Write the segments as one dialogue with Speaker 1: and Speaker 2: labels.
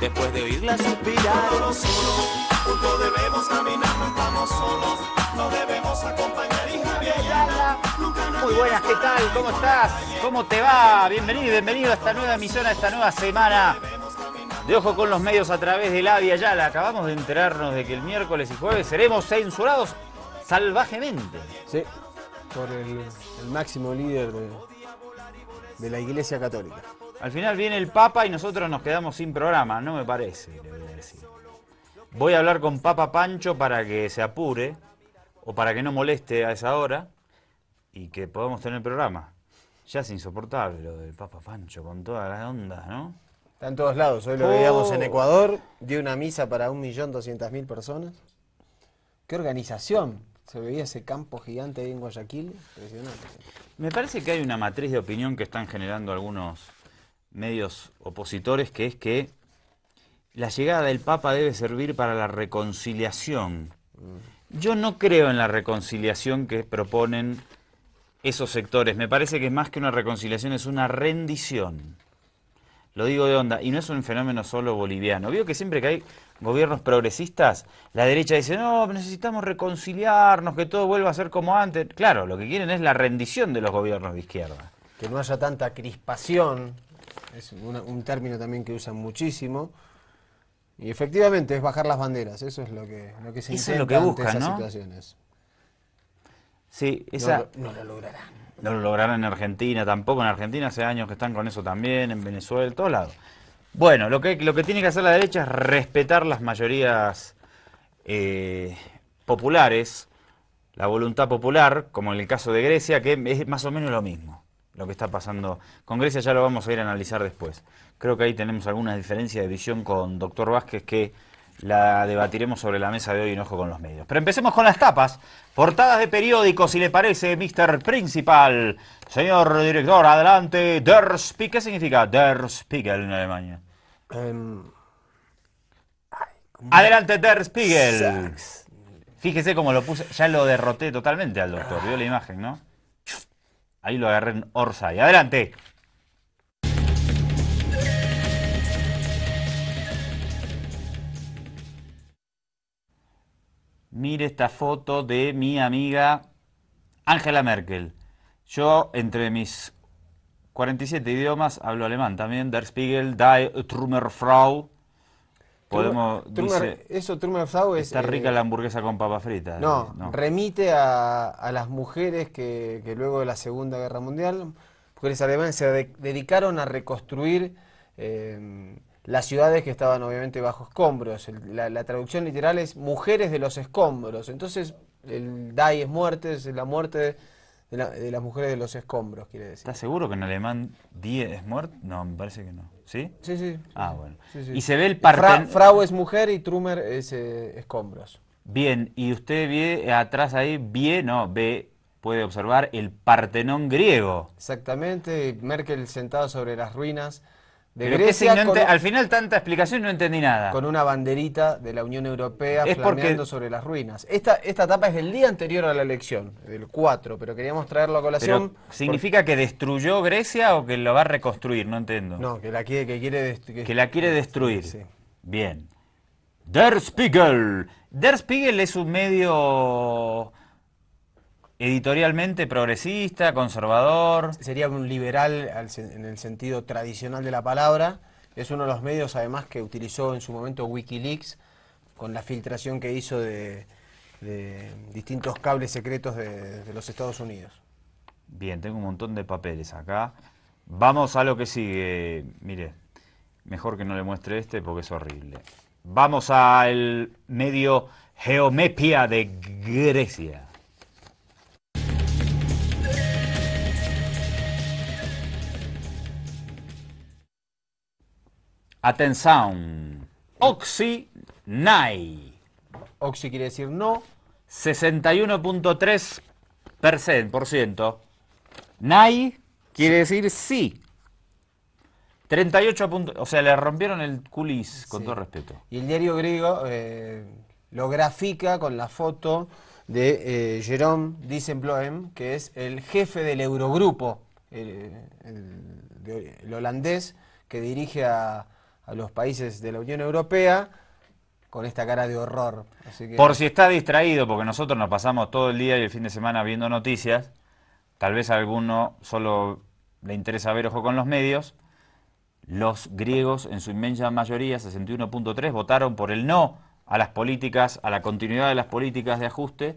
Speaker 1: después de oírla debemos
Speaker 2: debemos acompañar Muy buenas, ¿qué
Speaker 1: tal? ¿Cómo estás? ¿Cómo te va? Bienvenido, bienvenido a esta nueva emisión, a esta nueva semana. De ojo con los medios a través la Via Yala. Acabamos de enterarnos de que el miércoles y jueves seremos censurados salvajemente. Sí, por el, máximo líder de la Iglesia Católica. Al final viene el Papa y nosotros nos quedamos sin programa, no me parece, voy a hablar con Papa Pancho para que se apure o para que no moleste a esa hora y que podamos tener el programa. Ya es insoportable lo del Papa Pancho con todas las ondas, ¿no? Está en todos lados. Hoy lo veíamos en oh.
Speaker 3: Ecuador, dio una misa para 1.200.000 personas. ¿Qué organización? Se veía ese campo gigante ahí en Guayaquil,
Speaker 1: Me parece que hay una matriz de opinión que están generando algunos medios opositores, que es que la llegada del Papa debe servir para la reconciliación. Mm. Yo no creo en la reconciliación que proponen esos sectores. Me parece que es más que una reconciliación, es una rendición. Lo digo de onda, y no es un fenómeno solo boliviano. Veo que siempre que hay gobiernos progresistas, la derecha dice, no, necesitamos reconciliarnos, que todo vuelva a ser como antes. Claro, lo que quieren es la rendición de los gobiernos de izquierda.
Speaker 3: Que no haya tanta crispación es un término también que usan muchísimo. Y efectivamente es bajar las banderas, eso es lo que, lo que se en esas
Speaker 1: situaciones. Sí, esa... no, lo lograrán. No lo lograrán en Argentina tampoco, en Argentina hace años que están con eso también, en Venezuela, en todos lados. Bueno, lo que, lo que tiene que hacer la derecha es respetar las mayorías eh, populares, la voluntad popular, como en el caso de Grecia, que es más o menos lo mismo lo que está pasando con Grecia, ya lo vamos a ir a analizar después. Creo que ahí tenemos alguna diferencia de visión con doctor Vázquez que la debatiremos sobre la mesa de hoy en Ojo con los Medios. Pero empecemos con las tapas, portadas de periódicos, si le parece, Mr. Principal. Señor director, adelante. Der Spiegel, ¿qué significa Der Spiegel en Alemania? Em, adelante, Der Spiegel. Fíjese cómo lo puse, ya lo derroté totalmente al doctor, vio la imagen, ¿no? Ahí lo agarré en Orsay. Adelante. Mire esta foto de mi amiga Angela Merkel. Yo, entre mis 47 idiomas, hablo alemán también. Der Spiegel, Die Trummerfrau. Podemos,
Speaker 3: eso es... Está eh, rica
Speaker 1: la hamburguesa con papa frita. Eh, no,
Speaker 3: remite a, a, las mujeres que, luego de la Segunda Guerra Mundial, mujeres alemanas, se dedicaron a reconstruir em, las ciudades que estaban obviamente bajo escombros. la, traducción literal es mujeres de los escombros. Entonces, el die es muerte, es la muerte... De, de, las mujeres de los escombros, quiere
Speaker 1: decir. ¿Estás seguro que en alemán die es muerte? No, me parece que no. ¿Sí? Sí, sí. Ah, bueno. Y se ve el Partenón. Frau
Speaker 3: es mujer y Trumer es eh, escombros.
Speaker 1: Bien, y usted ve atrás ahí, ve, no, ve, puede observar el Partenón griego.
Speaker 3: Exactamente, Merkel sentado sobre las ruinas Grecia. al final tanta explicación no entendí nada. Con una banderita de la Unión Europea es sobre las ruinas. Esta, esta etapa es del día anterior a la elección, del 4, pero queríamos traerlo a colación. ¿Significa
Speaker 1: que destruyó Grecia o que lo va a reconstruir? No entiendo. No, que la quiere, que quiere que... la quiere destruir. Bien. Der Spiegel. Der Spiegel es un medio editorialmente progresista, conservador.
Speaker 3: Sería un liberal en el sentido tradicional de la palabra. Es uno de los medios, además, que utilizó en su momento Wikileaks, con la filtración que hizo de, distintos cables secretos de, de los Estados Unidos.
Speaker 1: Bien, tengo un montón de papeles acá. Vamos a lo que sigue. Mire, mejor que no le muestre este porque es horrible. Vamos al medio Geomepia de Grecia. Atención. Oxy Nai. Oxy quiere decir no. 61.3%. Nai quiere decir sí. 38 puntos, o sea, le rompieron el culis, con todo respeto.
Speaker 3: Y el diario griego eh, lo grafica con la foto de eh, Jerome Dissemploem, que es el jefe del Eurogrupo, eh, el holandés que dirige a, a los países de la Unión Europea con esta cara de horror. Por si
Speaker 1: está distraído, porque nosotros nos pasamos todo el día y el fin de semana viendo noticias, tal vez a alguno solo le interesa ver ojo con los medios, los griegos en su inmensa mayoría, 61.3, votaron por el no a las políticas, a la continuidad de las políticas de ajuste,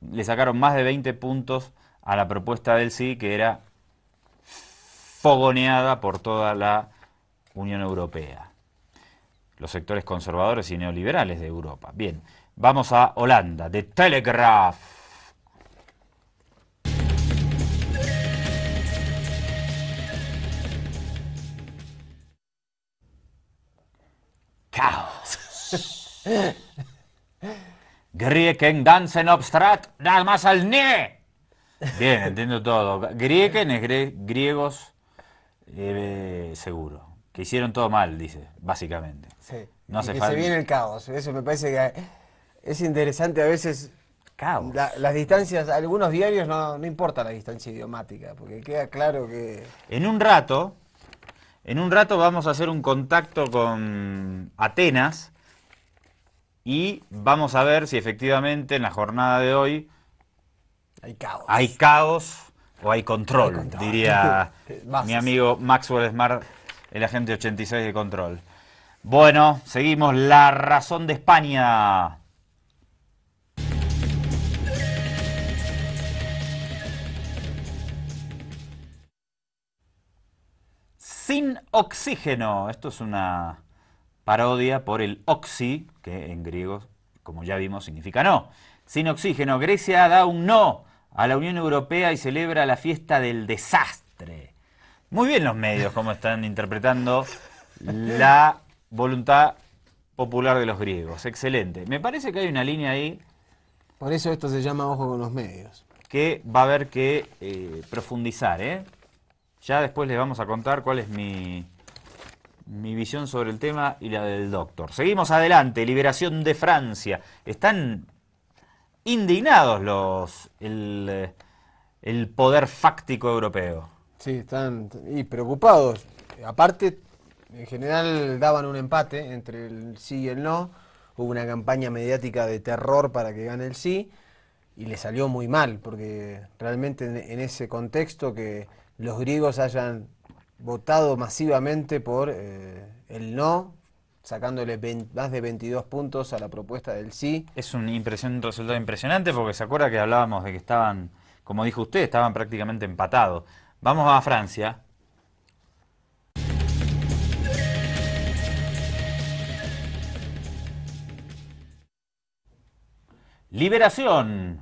Speaker 1: le sacaron más de 20 puntos a la propuesta del sí, que era fogoneada por toda la Unión Europea, los sectores conservadores y neoliberales de Europa. Bien, vamos a Holanda, de Telegraph. Caos. Grieken dansen op straat, nada más al nie. Bien, entiendo todo. Grieken es griegos, eh, seguro que hicieron todo mal, dice, básicamente. Sí. No hace que falta. se viene
Speaker 3: el caos. Eso me parece que es interesante a veces. Caos. las distancias, algunos diarios no, no importa la distancia idiomática, porque queda claro que.
Speaker 1: En un rato, en un rato vamos a hacer un contacto con Atenas y vamos a ver si efectivamente en la jornada de hoy hay caos, hay caos o hay control. diría mi amigo Maxwell Smart el agente 86 de control. Bueno, seguimos. La razón de España. Sin oxígeno. Esto es una parodia por el oxi, que en griego, como ya vimos, significa no. Sin oxígeno. Grecia da un no a la Unión Europea y celebra la fiesta del desastre. Muy bien los medios, cómo están interpretando la voluntad popular de los griegos. Excelente. Me parece que hay una línea ahí.
Speaker 3: Por eso esto se llama Ojo con los medios.
Speaker 1: Que va a haber que eh, profundizar, ¿eh? Ya después les vamos a contar cuál es mi, mi visión sobre el tema y la del doctor. Seguimos adelante, liberación de Francia. Están indignados los el poder fáctico europeo.
Speaker 3: Sí, están y preocupados. Aparte, en general daban un empate entre el sí y el no. Hubo una campaña mediática de terror para que gane el sí y le salió muy mal, porque realmente en, ese contexto que los griegos hayan votado masivamente por eh, el no, sacándole más de 22 puntos a la propuesta del sí.
Speaker 1: Es impresión, un resultado impresionante porque se acuerda que hablábamos de que estaban, como dijo usted, estaban prácticamente empatados. Vamos a Francia. Liberación.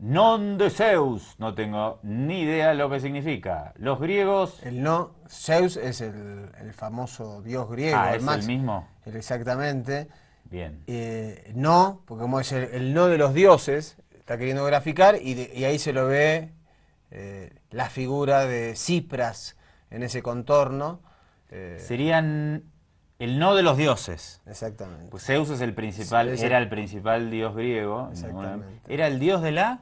Speaker 1: Non de Zeus. No tengo ni idea lo que significa. Los griegos.
Speaker 3: El no. Zeus es el, famoso dios griego. Ah, es el mismo. exactamente. Bien. Eh, no, porque como es el, no de los dioses, está queriendo graficar y ahí se lo ve eh, la figura de Cipras en ese contorno.
Speaker 1: Eh, Serían el no de los dioses. Exactamente. Pues Zeus el principal, era el principal dios griego. Exactamente. ¿Era el dios de la?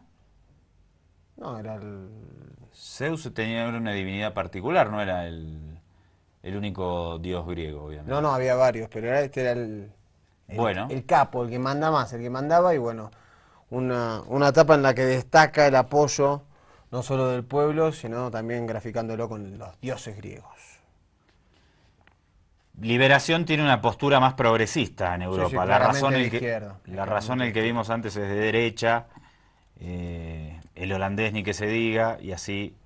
Speaker 1: No, era el... Zeus tenía una divinidad particular, no era el, único dios griego, obviamente. No, no, había
Speaker 3: varios, pero era, este era el, bueno. el capo, el que manda más, el que mandaba y bueno, una, una etapa en la que destaca el apoyo no solo del pueblo, sino también graficándolo con los dioses griegos.
Speaker 1: Liberación tiene una postura más progresista en Europa. la razón, el que, la razón el que vimos antes es de derecha, eh, el holandés ni que se diga, y así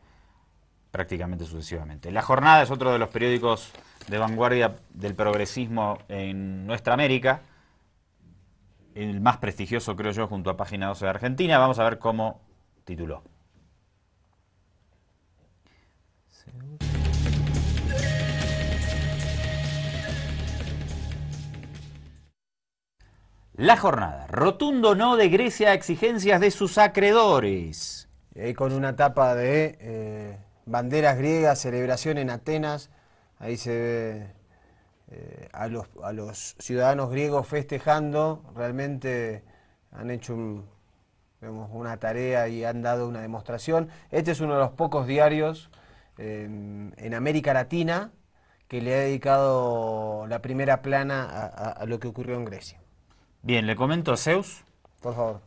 Speaker 1: prácticamente sucesivamente. La Jornada es otro de los periódicos de vanguardia del progresismo en nuestra América, el más prestigioso creo yo junto a Página 12 de Argentina. Vamos a ver cómo tituló. La jornada. Rotundo no de Grecia a exigencias de sus acreedores. ahí eh, con una tapa de eh,
Speaker 3: banderas griegas, celebración en Atenas. Ahí se ve eh, a, los, ciudadanos griegos festejando. Realmente han hecho una tarea y han dado una demostración. Este es uno de los pocos diarios em, en América Latina que le ha dedicado la primera plana a lo que ocurrió en Grecia.
Speaker 1: Bien, le comento a Zeus.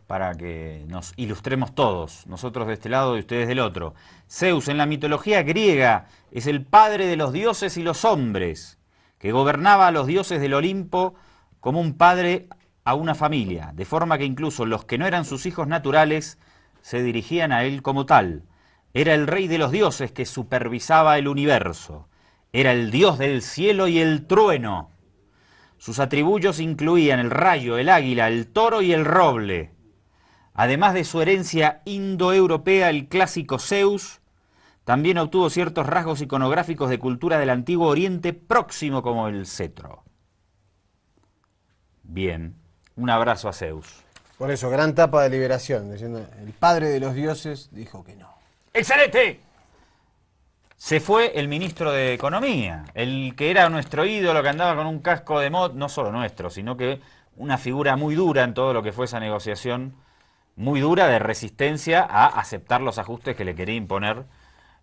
Speaker 1: Para que nos ilustremos todos, nosotros de este lado y ustedes del otro. Zeus en la mitología griega es el padre de los dioses y los hombres, que gobernaba a los dioses del Olimpo como un padre a una familia, de forma que incluso los que no eran sus hijos naturales se dirigían a él como tal. Era el rey de los dioses que supervisaba el universo. Era el dios del cielo y el trueno sus atributos incluían el rayo, el águila, el toro y el roble. Además de su herencia indoeuropea, el clásico Zeus, también obtuvo ciertos rasgos iconográficos de cultura del antiguo Oriente próximo como el cetro. Bien, un abrazo a Zeus.
Speaker 3: Por eso, gran tapa de liberación, diciendo, el padre de los dioses dijo que no.
Speaker 1: ¡Excelente! Se fue el ministro de Economía, el que era nuestro ídolo, que andaba con un casco de mod, no solo nuestro, sino que una figura muy dura en todo lo que fue esa negociación, muy dura de resistencia a aceptar los ajustes que le quería imponer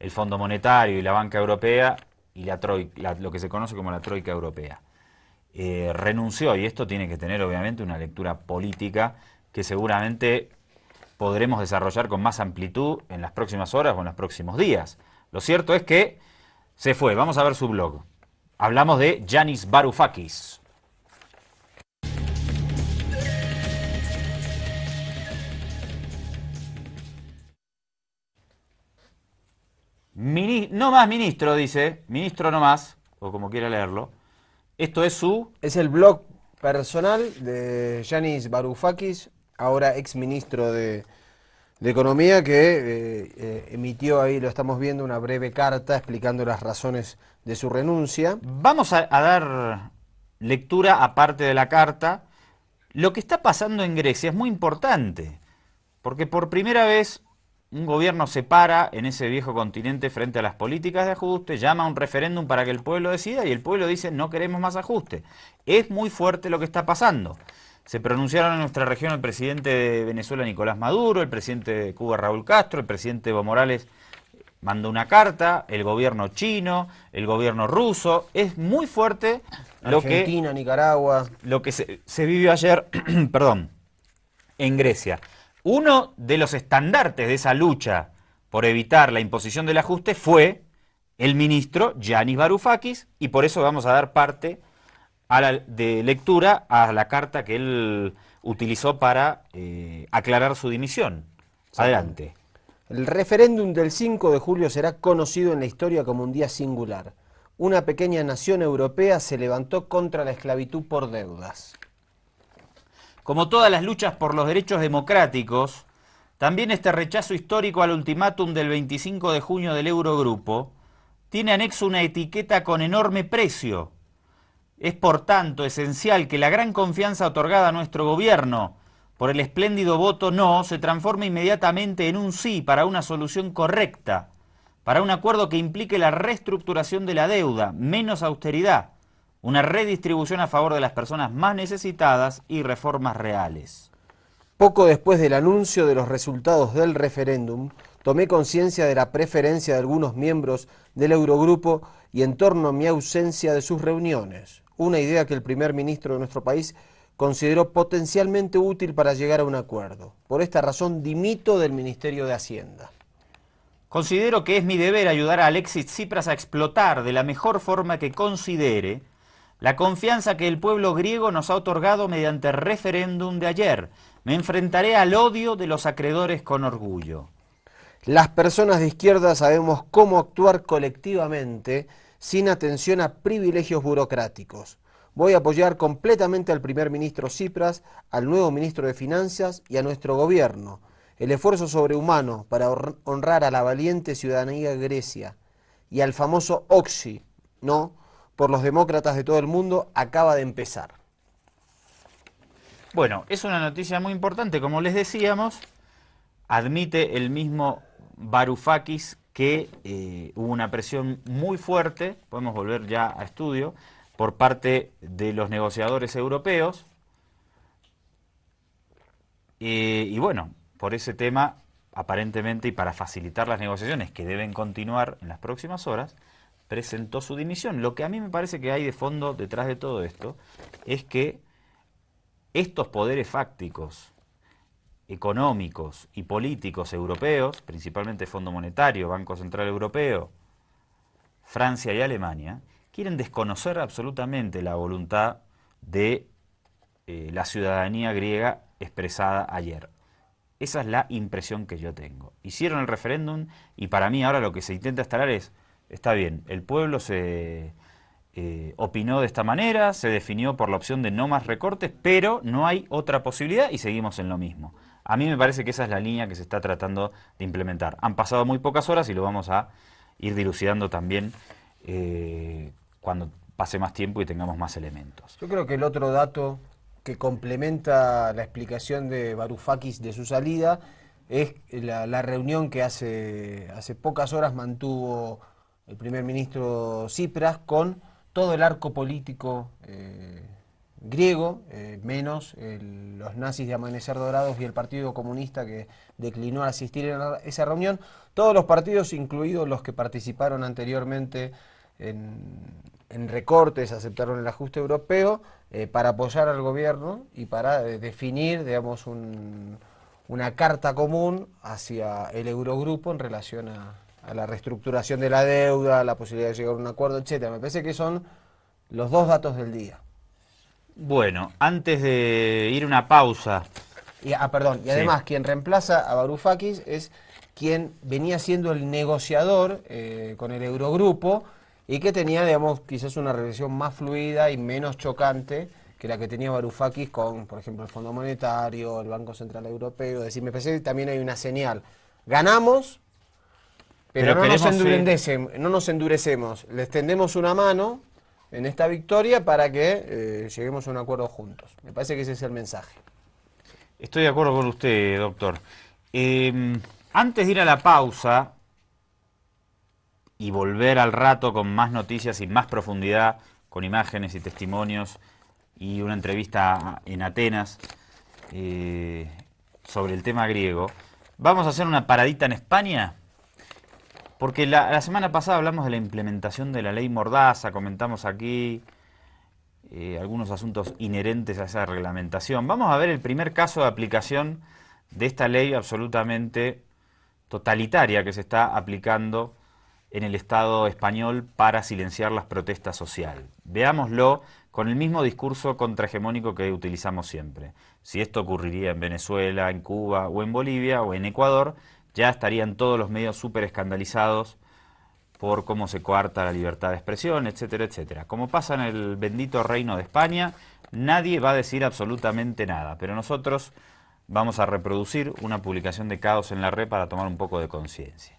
Speaker 1: el Fondo Monetario y la Banca Europea y la, troika, lo que se conoce como la Troika Europea. Eh, renunció, y esto tiene que tener obviamente una lectura política que seguramente podremos desarrollar con más amplitud en las próximas horas o en los próximos días. Lo cierto es que se fue. Vamos a ver su blog. Hablamos de Yanis Varoufakis. Mini, no más ministro, dice. Ministro no más, o como quiera leerlo. Esto es su...
Speaker 3: Es el blog personal de Yanis Varoufakis, ahora ex ministro de de Economía que eh, eh, emitió ahí, lo estamos viendo, una breve
Speaker 1: carta explicando las razones de su renuncia. Vamos a, dar lectura aparte de la carta. Lo que está pasando en Grecia es muy importante, porque por primera vez un gobierno se para en ese viejo continente frente a las políticas de ajuste, llama a un referéndum para que el pueblo decida y el pueblo dice no queremos más ajuste. Es muy fuerte lo que está pasando. Se pronunciaron en nuestra región el presidente de Venezuela Nicolás Maduro, el presidente de Cuba Raúl Castro, el presidente Evo Morales mandó una carta, el gobierno chino, el gobierno ruso, es muy fuerte lo Argentina, que Nicaragua, lo que se, se vivió ayer, perdón, en Grecia. Uno de los estandartes de esa lucha por evitar la imposición del ajuste fue el ministro Yanis Varoufakis y por eso vamos a dar parte de lectura a la carta que él utilizó para eh, aclarar su dimisión. Adelante.
Speaker 3: El referéndum del 5 de julio será conocido en la historia como un día singular. Una pequeña nación europea se levantó contra la
Speaker 1: esclavitud por deudas. Como todas las luchas por los derechos democráticos, también este rechazo histórico al ultimátum del 25 de junio del Eurogrupo tiene anexo una etiqueta con enorme precio es por tanto esencial que la gran confianza otorgada a nuestro gobierno por el espléndido voto no se transforme inmediatamente en un sí para una solución correcta, para un acuerdo que implique la reestructuración de la deuda, menos austeridad, una redistribución a favor de las personas más necesitadas y reformas reales. Poco después del
Speaker 3: anuncio de los resultados del referéndum, tomé conciencia de la preferencia de algunos miembros del Eurogrupo y en torno a mi ausencia de sus reuniones una idea que el primer ministro de nuestro país consideró potencialmente útil para llegar a un acuerdo. Por esta razón dimito del Ministerio de Hacienda.
Speaker 1: Considero que es mi deber ayudar a Alexis Tsipras a explotar de la mejor forma que considere la confianza que el pueblo griego nos ha otorgado mediante el referéndum de ayer. Me enfrentaré al odio de los acreedores con orgullo. Las personas de izquierda sabemos cómo
Speaker 3: actuar colectivamente sin atención a privilegios burocráticos. Voy a apoyar completamente al primer ministro Tsipras, al nuevo ministro de Finanzas y a nuestro gobierno. El esfuerzo sobrehumano para honrar a la valiente ciudadanía grecia y al famoso Oxy, ¿no? Por los demócratas de todo el mundo acaba de
Speaker 1: empezar. Bueno, es una noticia muy importante, como les decíamos, admite el mismo Varoufakis que eh, hubo una presión muy fuerte, podemos volver ya a estudio, por parte de los negociadores europeos. Eh, y bueno, por ese tema, aparentemente y para facilitar las negociaciones que deben continuar en las próximas horas, presentó su dimisión. Lo que a mí me parece que hay de fondo detrás de todo esto es que estos poderes fácticos económicos y políticos europeos, principalmente Fondo Monetario, Banco Central Europeo, Francia y Alemania, quieren desconocer absolutamente la voluntad de eh, la ciudadanía griega expresada ayer. Esa es la impresión que yo tengo. Hicieron el referéndum y para mí ahora lo que se intenta instalar es, está bien, el pueblo se eh, opinó de esta manera, se definió por la opción de no más recortes, pero no hay otra posibilidad y seguimos en lo mismo. A mí me parece que esa es la línea que se está tratando de implementar. Han pasado muy pocas horas y lo vamos a ir dilucidando también eh, cuando pase más tiempo y tengamos más elementos.
Speaker 3: Yo creo que el otro dato que complementa la explicación de Varoufakis de su salida es la, reunión que hace, hace pocas horas mantuvo el primer ministro Cipras con todo el arco político eh, griego, eh, menos los nazis de Amanecer Dorados y el Partido Comunista que declinó asistir a esa reunión. Todos los partidos, incluidos los que participaron anteriormente en, recortes, aceptaron el ajuste europeo eh, para apoyar al gobierno y para eh, definir, digamos, una carta común hacia el Eurogrupo en relación a, a la reestructuración de la deuda, la posibilidad de llegar a un acuerdo, etc. Me parece que son los dos datos del día.
Speaker 1: Bueno, antes de ir una pausa.
Speaker 3: ah, perdón, y además quien reemplaza a Varoufakis es quien venía siendo el negociador eh, con el Eurogrupo y que tenía, digamos, quizás una relación más fluida y menos chocante que la que tenía Varoufakis con, por ejemplo, el Fondo Monetario, el Banco Central Europeo. Es decir, me parece que también hay una señal. Ganamos, pero, no, nos no nos endurecemos. le tendemos una mano en esta victoria para que eh, lleguemos a un acuerdo juntos. Me parece que ese es el mensaje.
Speaker 1: Estoy de acuerdo con usted, doctor. Em, antes de ir a la pausa y volver al rato con más noticias y más profundidad, con imágenes y testimonios y una entrevista en Atenas eh, sobre el tema griego, vamos a hacer una paradita en España porque la, semana pasada hablamos de la implementación de la ley Mordaza, comentamos aquí eh, algunos asuntos inherentes a esa reglamentación. Vamos a ver el primer caso de aplicación de esta ley absolutamente totalitaria que se está aplicando en el Estado español para silenciar las protestas sociales. Veámoslo con el mismo discurso contrahegemónico que utilizamos siempre. Si esto ocurriría en Venezuela, en Cuba o en Bolivia o en Ecuador, ya estarían todos los medios súper escandalizados por cómo se coarta la libertad de expresión, etcétera, etcétera. Como pasa en el bendito reino de España, nadie va a decir absolutamente nada, pero nosotros vamos a reproducir una publicación de Caos en la Red para tomar un poco de conciencia.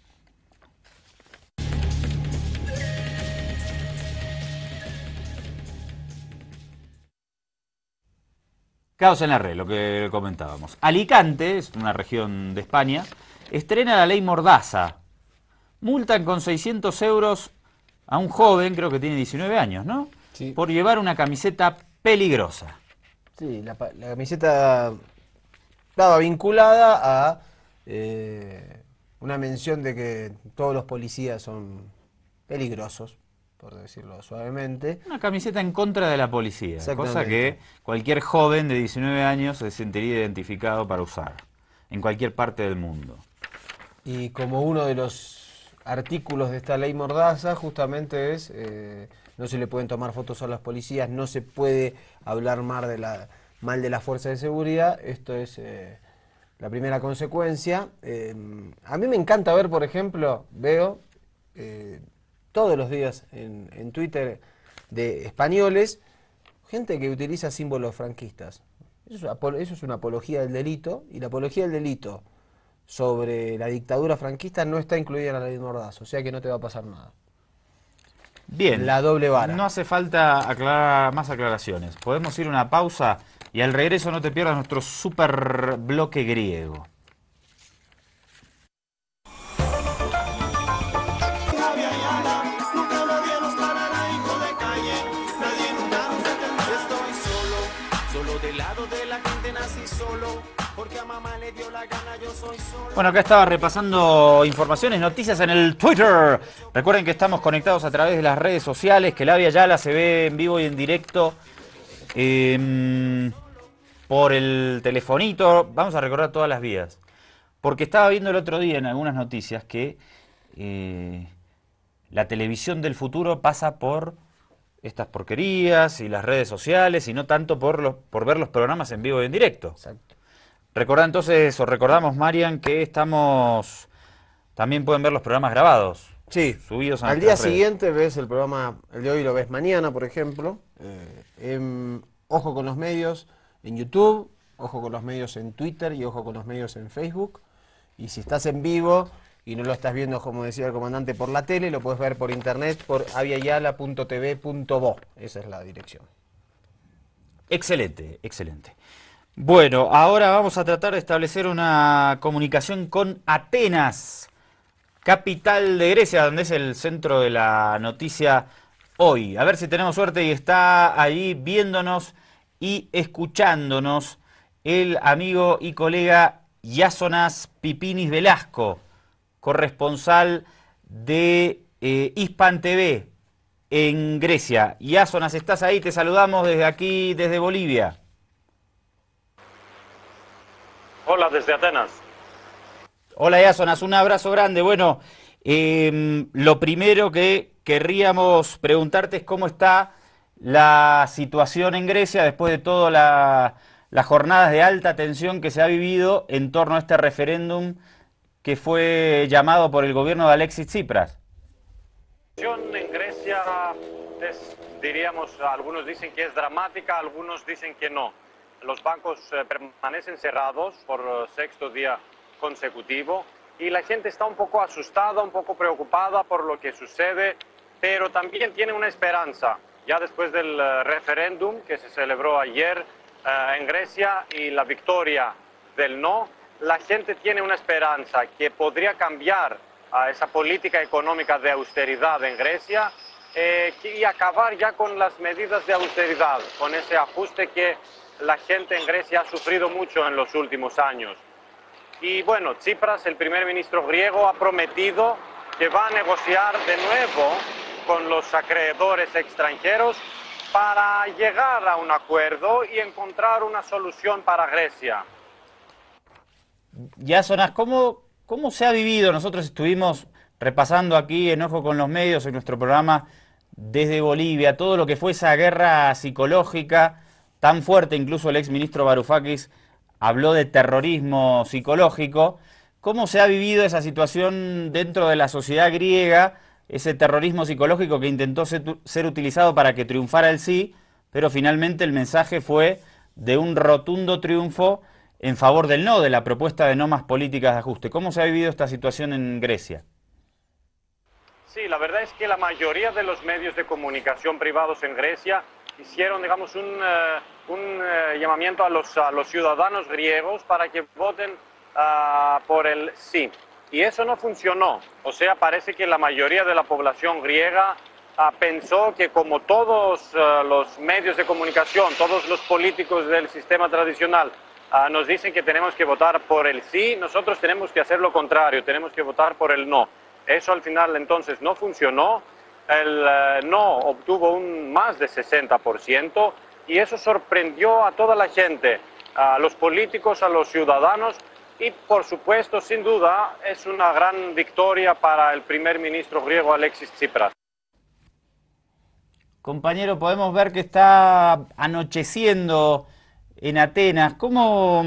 Speaker 1: Caos en la Red, lo que comentábamos. Alicante es una región de España Estrena la ley Mordaza. Multan con 600 euros a un joven, creo que tiene 19 años, ¿no? Por llevar una camiseta peligrosa.
Speaker 3: Sí, la, camiseta estaba vinculada a eh, una mención de que todos los policías son peligrosos, por decirlo suavemente.
Speaker 1: Una camiseta en contra de la policía, cosa que cualquier joven de 19 años se sentiría identificado para usar en cualquier parte del mundo.
Speaker 3: Y como uno de los artículos de esta ley Mordaza justamente es, eh, no se le pueden tomar fotos a las policías, no se puede hablar mal de la, mal de la fuerza de seguridad, esto es eh, la primera consecuencia. Eh, a mí me encanta ver, por ejemplo, veo todos los días en, Twitter de españoles, gente que utiliza símbolos franquistas. Eso es, eso es, una apología del delito, y la apología del delito sobre la dictadura franquista no está incluida en la ley Mordaz, o sea que no te va a pasar nada.
Speaker 1: Bien. La doble vara. No hace falta más aclaraciones. Podemos ir a una pausa y al regreso no te pierdas nuestro super bloque griego. solo bueno, acá estaba repasando informaciones, noticias en el Twitter. Recuerden que estamos conectados a través de las redes sociales, que Via Yala se ve en vivo y en directo em, por el telefonito. Vamos a recordar todas las vías. Porque estaba viendo el otro día en algunas noticias que eh, la televisión del futuro pasa por estas porquerías y las redes sociales y no tanto por, los, por ver los programas en vivo y en directo. Exacto. Recordá entonces, o recordamos, Marian, que estamos. También pueden ver los programas grabados. Sí. Subidos a Al día
Speaker 3: siguiente ves el programa, el de hoy lo ves mañana, por ejemplo. Eh, en, ojo con los medios en YouTube, ojo con los medios en Twitter y ojo con los medios en Facebook. Y si estás en vivo y no lo estás viendo, como decía el comandante, por la tele, lo puedes ver por internet por aviayala.tv.bo. Esa es la dirección.
Speaker 1: Excelente, excelente. Bueno, ahora vamos a tratar de establecer una comunicación con Atenas, capital de Grecia, donde es el centro de la noticia hoy. A ver si tenemos suerte y está ahí viéndonos y escuchándonos el amigo y colega Yasonas Pipinis Velasco, corresponsal de eh, Hispan TV en Grecia. Yasonas, ¿estás ahí? Te saludamos desde aquí, desde Bolivia.
Speaker 4: Hola desde Atenas.
Speaker 1: Hola Yasonas, un abrazo grande. Bueno, em, lo primero que querríamos preguntarte es cómo está la situación en Grecia después de todas las jornadas de alta tensión que se ha vivido en torno a este referéndum que fue llamado por el gobierno de Alexis Tsipras.
Speaker 5: La situación En Grecia,
Speaker 4: diríamos, algunos dicen que es dramática, algunos dicen que no los bancos eh, permanecen cerrados por eh, sexto día consecutivo y la gente está un poco asustada, un poco preocupada por lo que sucede, pero también tiene una esperanza. Ya después del eh, referéndum que se celebró ayer en Grecia y la victoria del no, la gente tiene una esperanza que podría cambiar esa política económica de austeridad en Grecia y acabar ya con las medidas de austeridad, con ese ajuste que la gente en Grecia ha sufrido mucho en los últimos años. Y bueno, Tsipras, el primer ministro griego, ha prometido que va a negociar de nuevo con los acreedores extranjeros para llegar a un acuerdo y encontrar una solución para Grecia.
Speaker 1: Ya, ¿cómo, ¿cómo se ha vivido? Nosotros estuvimos repasando aquí en Ojo con los Medios, en nuestro programa desde Bolivia, todo lo que fue esa guerra psicológica tan fuerte, incluso el exministro Varoufakis habló de terrorismo psicológico. ¿Cómo se ha vivido esa situación dentro de la sociedad griega, ese terrorismo psicológico que intentó ser, utilizado para que triunfara el sí, pero finalmente el mensaje fue de un rotundo triunfo en favor del no, de la propuesta de no más políticas de ajuste? ¿Cómo se ha vivido esta situación en Grecia?
Speaker 4: Sí, la verdad es que la mayoría de los medios de comunicación privados en Grecia hicieron, digamos, un, eh, un eh, llamamiento a los, a los, ciudadanos griegos para que voten ah, por el sí. Y eso no funcionó. O sea, parece que la mayoría de la población griega ah, pensó que como todos eh, los medios de comunicación, todos los políticos del sistema tradicional ah, nos dicen que tenemos que votar por el sí, nosotros tenemos que hacer lo contrario, tenemos que votar por el no. Eso al final entonces no funcionó. El eh, no obtuvo un más de 60% y eso sorprendió a toda la gente, a los políticos, a los ciudadanos y por supuesto, sin duda, es una gran victoria para el primer ministro griego Alexis Tsipras.
Speaker 1: Compañero, podemos ver que está anocheciendo en Atenas. ¿Cómo,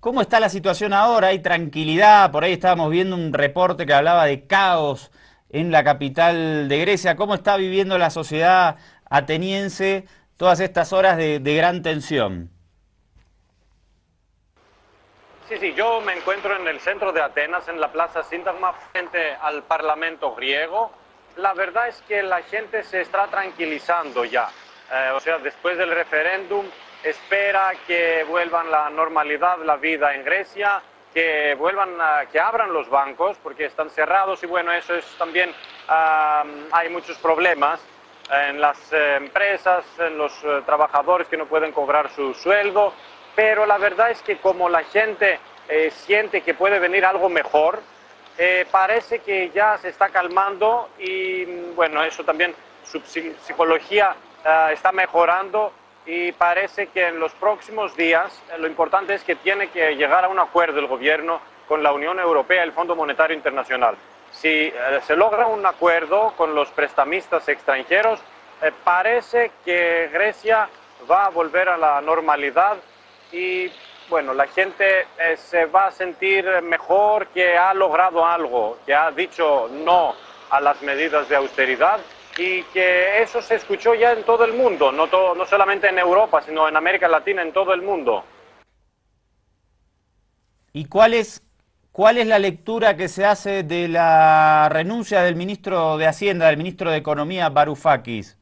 Speaker 1: ¿Cómo está la situación ahora? ¿Hay tranquilidad? Por ahí estábamos viendo un reporte que hablaba de caos en la capital de Grecia. ¿Cómo está viviendo la sociedad ateniense todas estas horas de, gran tensión.
Speaker 4: Sí, sí, yo me encuentro en el centro de Atenas, en la plaza Sintagma, frente al Parlamento griego. La verdad es que la gente se está tranquilizando ya. Eh, o sea, después del referéndum espera que vuelvan la normalidad, la vida en Grecia, que vuelvan, que abran los bancos porque están cerrados y bueno, eso es también ah, hay muchos problemas en las empresas, en los eh, trabajadores que no pueden cobrar su sueldo, pero la verdad es que como la gente eh, siente que puede venir algo mejor, eh, parece que ya se está calmando y mm, bueno, eso también su psicología está mejorando y parece que en los próximos días lo importante es que tiene que llegar a un acuerdo el gobierno con la Unión Europea y el Fondo Monetario Internacional si eh, se logra un acuerdo con los prestamistas extranjeros, eh, parece que Grecia va a volver a la normalidad y bueno, la gente eh, se va a sentir mejor que ha logrado algo, que ha dicho no a las medidas de austeridad y que eso se escuchó ya en todo el mundo, no, todo, no solamente en Europa, sino en América Latina, en todo el mundo.
Speaker 1: ¿Y cuál es ¿Cuál es la lectura que se hace de la renuncia del ministro de Hacienda, del ministro de Economía, Varoufakis?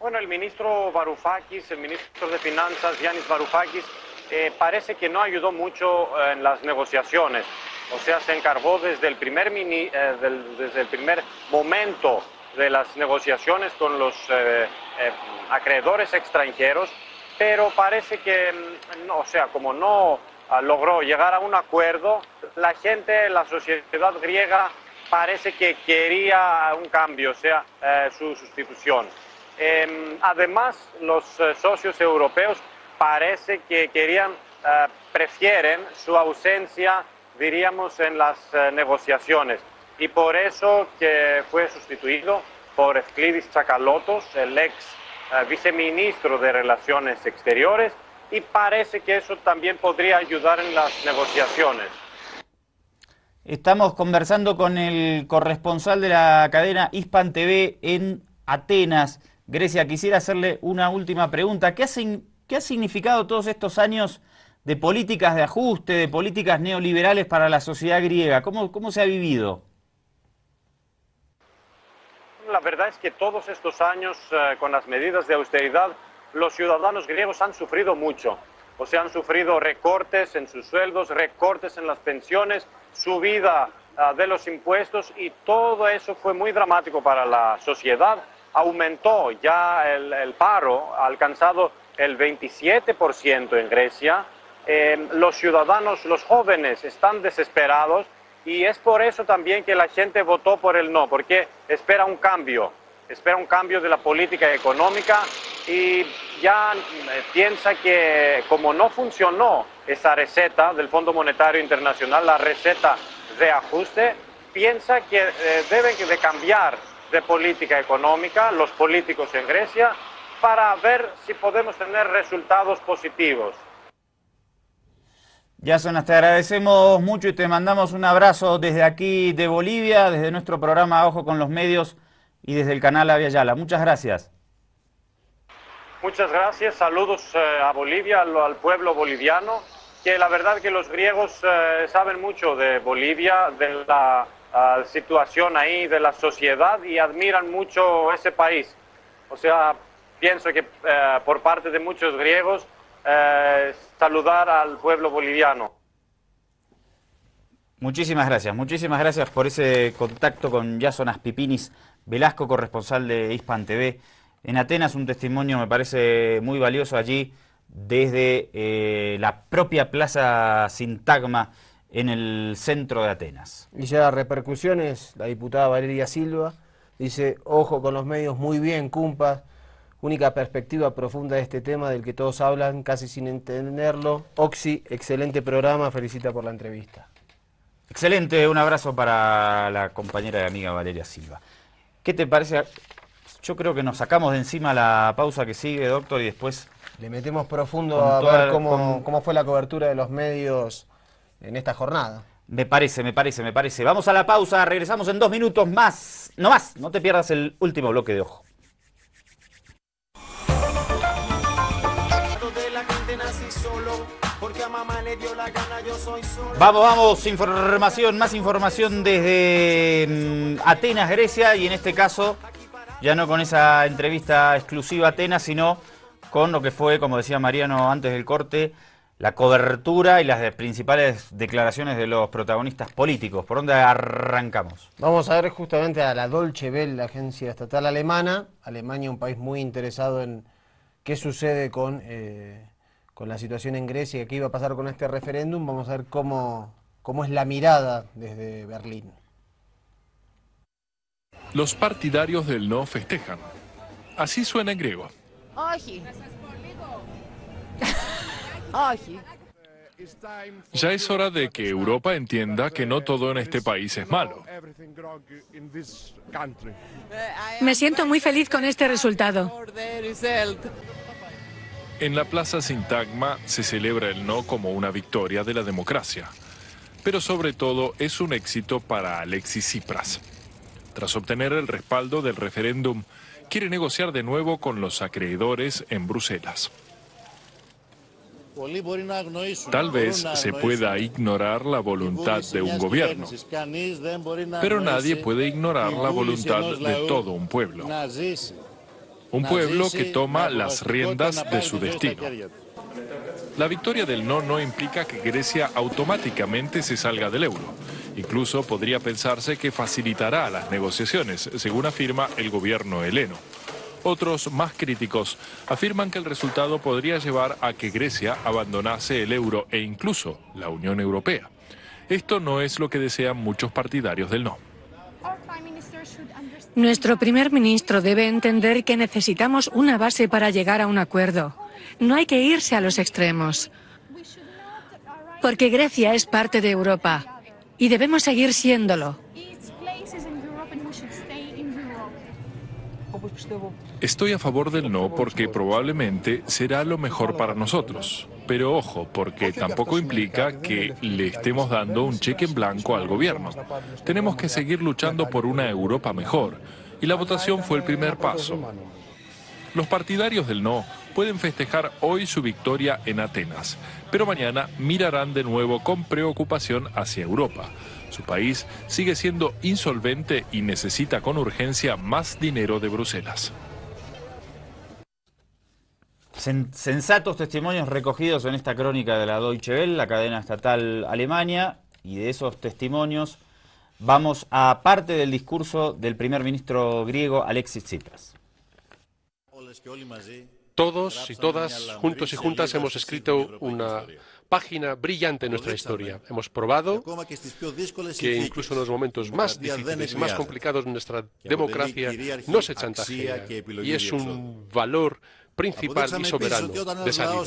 Speaker 4: Bueno, el ministro Varoufakis, el ministro de Finanzas, Yanis Varoufakis, eh, parece que no ayudó mucho eh, en las negociaciones. O sea, se encargó desde el primer, eh, desde el primer momento de las negociaciones con los acreedores extranjeros, pero parece que, mm, o sea, como no Ah, logró llegar a un acuerdo, la gente, la sociedad griega parece que quería un cambio, o sea, eh, su sustitución. Em, además, los eh, socios europeos parece que querían, eh, prefieren su ausencia, diríamos, en las negociaciones. Y por eso que fue sustituido por Efklidis Tsakalotos, el ex viceministro de Relaciones Exteriores, y parece que eso también podría ayudar en las negociaciones.
Speaker 1: Estamos conversando con el corresponsal de la cadena Hispan TV en Atenas. Grecia, quisiera hacerle una última pregunta. ¿Qué ha, significado todos estos años de políticas de ajuste, de políticas neoliberales para la sociedad griega? ¿Cómo, cómo se ha vivido?
Speaker 4: La verdad es que todos estos años eh, con las medidas de austeridad los ciudadanos griegos han sufrido mucho. O sea, han sufrido recortes en sus sueldos, recortes en las pensiones, subida ah, de los impuestos y todo eso fue muy dramático para la sociedad. Aumentó ya el, paro, ha alcanzado el 27% en Grecia. Em, los ciudadanos, los jóvenes están desesperados y es por eso también que la gente votó por el no, porque espera un cambio espera un cambio de la política económica y ya eh, piensa que como no funcionó esa receta del Fondo Monetario Internacional, la receta de ajuste, piensa que eh, deben de cambiar de política económica los políticos en Grecia para ver si podemos tener resultados positivos.
Speaker 1: Jason, te agradecemos mucho y te mandamos un abrazo desde aquí de Bolivia, desde nuestro programa Ojo con los Medios y desde el canal Avia Yala. Muchas gracias.
Speaker 4: Muchas gracias, saludos eh, a Bolivia, al, pueblo boliviano, que la verdad que los griegos eh, saben mucho de Bolivia, de la ah, situación ahí, de la sociedad y admiran mucho ese país. O sea, pienso que eh, por parte de muchos griegos saludar al pueblo boliviano.
Speaker 1: Muchísimas gracias, muchísimas gracias por ese contacto con Jason Pipinis. Velasco, corresponsal de Hispan TV en Atenas, un testimonio me parece muy valioso allí desde eh, la propia Plaza Sintagma en el centro de Atenas.
Speaker 3: Y ya repercusiones, la diputada Valeria Silva dice, ojo con los medios, muy bien, cumpas, única perspectiva profunda de este tema del que todos hablan casi sin entenderlo. Oxy, excelente programa, felicita por la entrevista.
Speaker 1: Excelente, un abrazo para la compañera y amiga Valeria Silva. ¿Qué te parece? Yo creo que nos sacamos de encima la pausa que sigue, doctor, y después... Le metemos profundo a ver cómo,
Speaker 3: fue la cobertura de los medios
Speaker 1: en esta jornada. Me parece, me parece, me parece. Vamos a la pausa, regresamos en dos minutos más. No más, no te pierdas el último bloque de ojo.
Speaker 2: Vamos, vamos,
Speaker 1: información, más información desde mm, Atenas, Grecia, y en este caso ya no con esa entrevista exclusiva Atenas, sino con lo que fue, como decía Mariano antes del corte, la cobertura y las principales declaraciones de los protagonistas políticos. ¿Por dónde arrancamos?
Speaker 3: Vamos a ver justamente a la Dolce Bell, la agencia estatal alemana. Alemania, un país muy interesado en qué sucede con, eh, con la situación en Grecia qué iba a pasar con este referéndum. Vamos a ver cómo, cómo es la mirada desde Berlín.
Speaker 5: Los partidarios del no festejan. Así suena en griego. Ya es hora de que Europa entienda que no todo en este país es malo.
Speaker 2: Me siento muy feliz con este resultado.
Speaker 5: En la Plaza Sintagma se celebra el no como una victoria de la democracia, pero sobre todo es un éxito para Alexis Tsipras tras obtener el respaldo del referéndum, quiere negociar de nuevo con los acreedores en Bruselas.
Speaker 6: Tal vez se pueda
Speaker 5: ignorar la voluntad de un gobierno,
Speaker 6: pero nadie puede
Speaker 5: ignorar la voluntad de todo un pueblo.
Speaker 4: Un pueblo que toma las riendas de su destino.
Speaker 5: La victoria del no no implica que Grecia automáticamente se salga del euro Incluso podría pensarse que facilitará las negociaciones, según afirma el gobierno heleno. Otros más críticos afirman que el resultado podría llevar a que Grecia abandonase el euro e incluso la Unión Europea. Esto no es lo que desean muchos partidarios del no.
Speaker 2: Nuestro primer ministro debe entender que necesitamos una base para llegar a un acuerdo. No hay que irse a los extremos. Porque Grecia es parte de Europa y debemos seguir siéndolo.
Speaker 5: Estoy a favor del no porque probablemente será lo mejor para nosotros. Pero ojo, porque tampoco implica que le estemos dando un cheque en blanco al gobierno. Tenemos que seguir luchando por una Europa mejor. Y la votación fue el primer paso. Los partidarios del no pueden festejar hoy su victoria en Atenas, pero mañana mirarán de nuevo con preocupación hacia Europa. Su país sigue siendo insolvente y necesita con urgencia más dinero de Bruselas.
Speaker 1: Sensatos testimonios recogidos en esta crónica de la Deutsche Welle, la cadena estatal Alemania, y de esos testimonios vamos a parte del discurso del
Speaker 6: primer ministro griego Alexis Tsipras. Todos y todas, juntos y juntas, hemos escrito una página brillante en nuestra historia. Hemos probado que incluso en los momentos más difíciles y más complicados de nuestra democracia no se chantajea y es un valor principal y soberano de salida.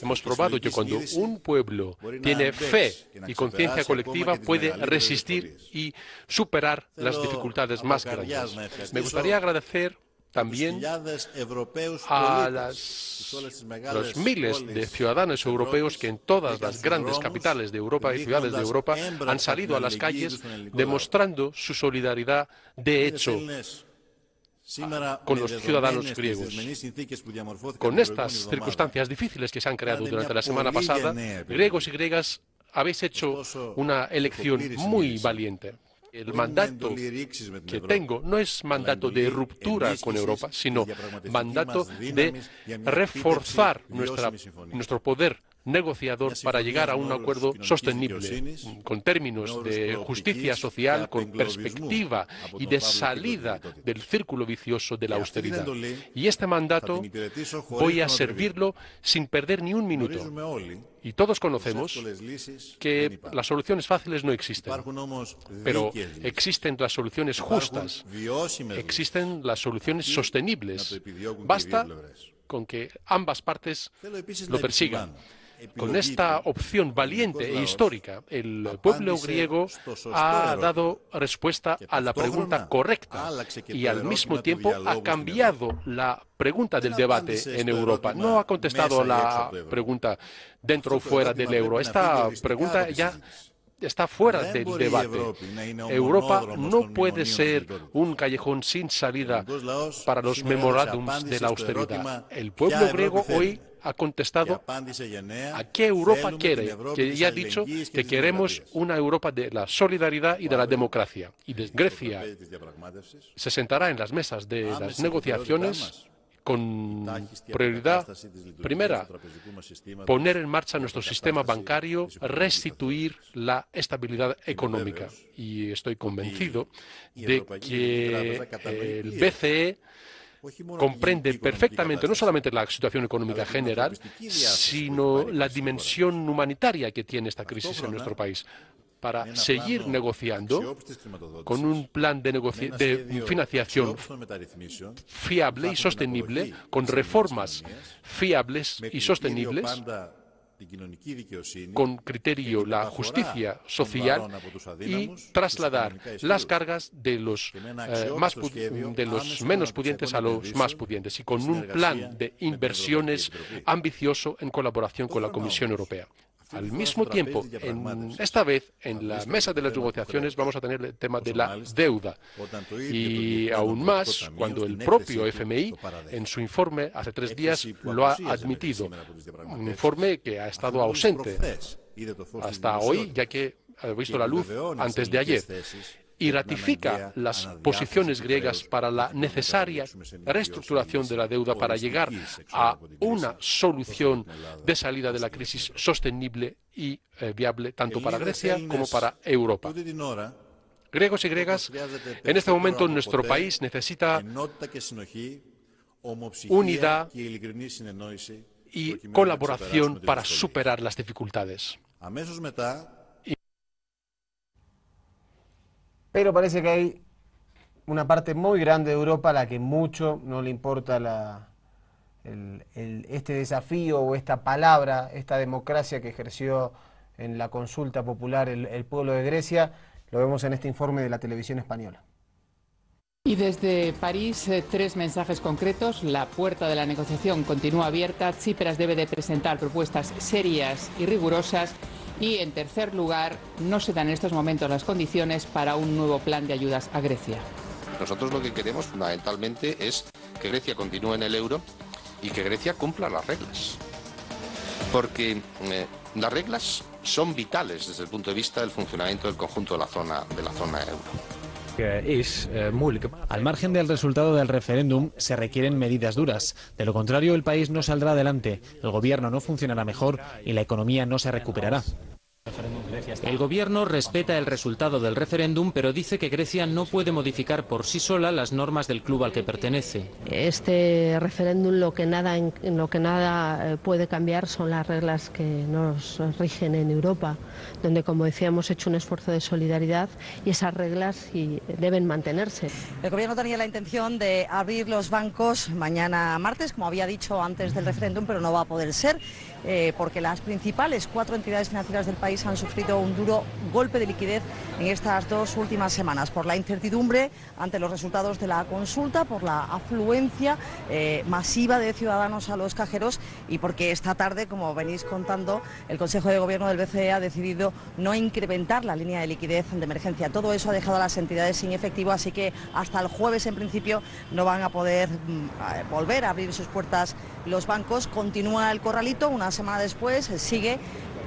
Speaker 6: Hemos probado que cuando un pueblo tiene fe y conciencia colectiva puede resistir y superar las dificultades más grandes. Me gustaría agradecer también a
Speaker 5: los miles de
Speaker 6: ciudadanos europeos que en todas las grandes capitales de Europa y ciudades de Europa han salido a las calles demostrando su solidaridad de hecho ah, con los ciudadanos este griegos. Con estas circunstancias difíciles que se han creado durante la semana pasada, griegos y griegas habéis hecho una elección muy valiente el mandato que tengo no es mandato de ruptura con Europa, sino mandato de reforzar nuestra, nuestro poder negociador para llegar a un acuerdo sostenible, con términos de justicia social, con perspectiva y de salida del círculo vicioso de la austeridad. Y este mandato voy a servirlo sin perder ni un minuto. Y todos conocemos que las soluciones fáciles no existen, pero existen las soluciones justas, existen las soluciones sostenibles. Basta con que ambas partes lo persigan. Con esta opción valiente e histórica, el pueblo griego ha dado respuesta a la pregunta correcta y al mismo tiempo ha cambiado la pregunta del debate este en Europa. No ha contestado la pregunta dentro o fuera del euro. Esta pregunta ya está fuera del debate. Europa no puede ser un callejón sin salida para los memorándums de la este austeridad. El pueblo griego hoy ha contestado
Speaker 2: a qué Europa quiere, que ya ha dicho
Speaker 6: que queremos una Europa de la solidaridad y de la democracia. Y Grecia se sentará en las mesas de ah, las negociaciones con prioridad primera, poner en marcha nuestro sistema bancario, restituir la estabilidad económica. Y estoy convencido de que pues, el BCE comprende perfectamente no solamente la situación económica general, sino la dimensión humanitaria que tiene esta crisis en nuestro país para seguir negociando con un plan de, de, financiación fiable y sostenible, con reformas fiables y sostenibles con criterio la justicia social y trasladar las cargas de los, de los menos pudientes a los más pudientes y con un plan de inversiones ambicioso en colaboración con la Comisión Europea. Al mismo tiempo, esta vez en la mesa de las negociaciones vamos a tener el tema de la deuda y aún más cuando este el propio FMI en su informe hace tres este días lo ha admitido, un informe que ha estado ausente hasta hoy, ya que ha visto la luz antes de ayer. Este y ratifica las posiciones griegas para la necesaria reestructuración de la deuda para llegar a una solución de salida de la este crisis sostenible y eh, viable tanto para Grecia como para Europa. Griegos y griegas, en este momento nuestro país necesita unidad y colaboración para superar las dificultades.
Speaker 3: Pero parece que hay una parte muy grande de Europa a la que mucho no le importa este desafío o esta palabra, esta democracia que ejerció en la consulta popular el, pueblo de Grecia. Lo vemos en este informe de la televisión española.
Speaker 7: Y desde París, eh, tres mensajes concretos. La puerta de la negociación continúa abierta. Tsipras debe de presentar propuestas serias y rigurosas y en tercer lugar, no se dan en estos momentos las condiciones para un nuevo plan de ayudas a Grecia.
Speaker 6: Nosotros lo que queremos fundamentalmente es que Grecia continúe en el euro y que Grecia cumpla las reglas. Porque eh, las reglas son vitales desde el punto de vista del funcionamiento del conjunto de la zona, de la zona euro.
Speaker 4: Eh, Al margen del resultado del referéndum, se requieren medidas duras. De lo contrario, el país no saldrá adelante, el gobierno no funcionará mejor y la economía no se recuperará.
Speaker 8: El gobierno respeta el resultado del referéndum, pero dice que Grecia no puede modificar por sí sola las normas del club al que pertenece.
Speaker 6: Este referéndum lo que nada, lo que
Speaker 8: nada eh, puede cambiar son las reglas que nos rigen en Europa, donde,
Speaker 6: como decíamos, hecho un esfuerzo de solidaridad y esas reglas deben mantenerse.
Speaker 8: El gobierno tenía la intención de abrir los bancos mañana martes, como había dicho antes del referéndum, pero no va a poder ser. Eh, porque las principales cuatro entidades financieras del país han sufrido un duro golpe de liquidez en estas dos últimas semanas por la incertidumbre ante los resultados de la consulta, por la afluencia eh, masiva de ciudadanos a los cajeros y porque esta tarde, como venís contando, el Consejo de Gobierno del BCE ha decidido no incrementar la línea de liquidez de emergencia. Todo eso ha dejado a las entidades sin efectivo, así que hasta el jueves en principio no van a poder mm, volver a abrir sus puertas los bancos. Continúa el corralito, una semana después eh, sigue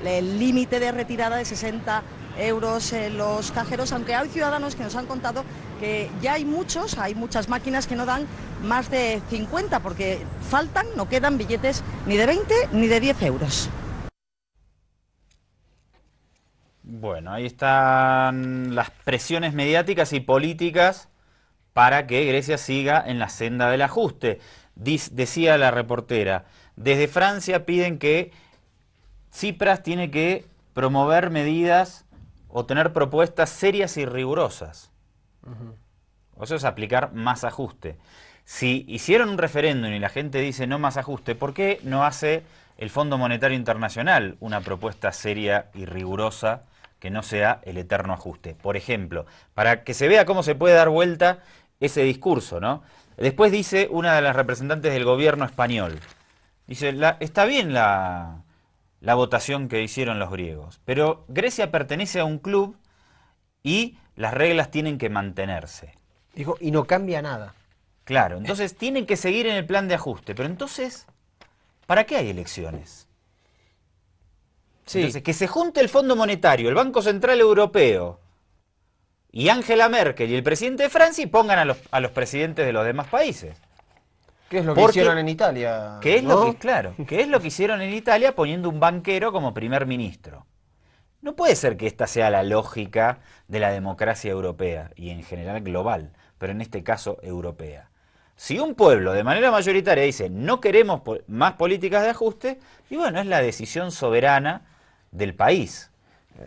Speaker 8: el límite de retirada de 60 euros en los cajeros, aunque hay ciudadanos que nos han contado que ya hay muchos, hay muchas máquinas que no dan más de 50 porque faltan, no quedan billetes ni de 20 ni de 10 euros.
Speaker 1: Bueno, ahí están las presiones mediáticas y políticas para que Grecia siga en la senda del ajuste decía la reportera, desde Francia piden que Tsipras tiene que promover medidas o tener propuestas serias y rigurosas. o sea, es aplicar más ajuste. Si hicieron un referéndum y la gente dice no más ajuste, ¿por qué no hace el Fondo Monetario Internacional una propuesta seria y rigurosa que no sea el eterno ajuste? Por ejemplo, para que se vea cómo se puede dar vuelta ese discurso, ¿no? Después dice una de las representantes del gobierno español, dice, está bien la, votación que hicieron los griegos, pero Grecia pertenece a un club y las reglas tienen que mantenerse. Dijo, y
Speaker 3: no cambia nada.
Speaker 1: Claro, entonces tienen que seguir en el plan de ajuste, pero entonces, ¿para qué hay elecciones? Entonces, que se junte el Fondo Monetario, el Banco Central Europeo, y Angela Merkel y el presidente de Francia y pongan a los, a los presidentes de los demás países. ¿Qué es lo que hicieron en
Speaker 3: Italia? ¿Qué es lo que,
Speaker 1: claro, que es lo que hicieron en Italia poniendo un banquero como primer ministro. No puede ser que esta sea la lógica de la democracia europea y en general global, pero en este caso europea. Si un pueblo de manera mayoritaria dice no queremos más políticas de ajuste, y bueno, es la decisión soberana del país.